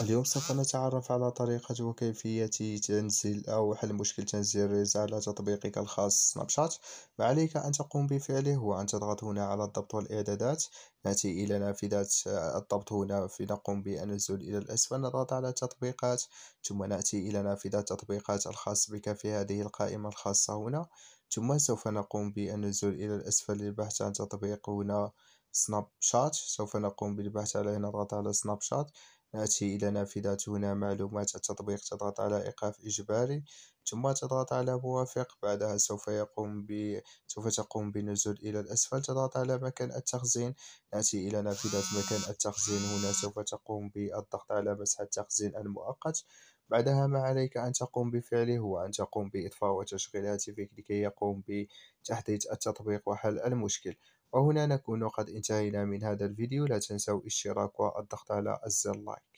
اليوم سوف نتعرف على طريقة وكيفية تنزيل أو حل مشكل تنزيل ريلز على تطبيقك الخاص سناب شات ما عليك أن تقوم بفعله هو أن تضغط هنا على الضبط والإعدادات نأتي إلى نافذة آه، الضبط هنا في نقوم بالنزول إلى الأسفل نضغط على التطبيقات ثم نأتي إلى نافذة التطبيقات الخاص بك في هذه القائمة الخاصة هنا ثم سوف نقوم بالنزول إلى الأسفل للبحث عن تطبيق هنا سناب شات سوف نقوم بالبحث عليه نضغط على سناب شات نأتي إلى نافذة هنا معلومات التطبيق تضغط على إيقاف إجباري ثم تضغط على موافق بعدها سوف يقوم ب... سوف تقوم بنزول إلى الأسفل تضغط على مكان التخزين نأتي إلى نافذة مكان التخزين هنا سوف تقوم بالضغط على مسح التخزين المؤقت بعدها ما عليك أن تقوم بفعله هو أن تقوم بإطفاء وتشغيل هاتفك لكي يقوم بتحديث التطبيق وحل المشكل وهنا نكون قد انتهينا من هذا الفيديو لا تنسوا الاشتراك والضغط على الزر لايك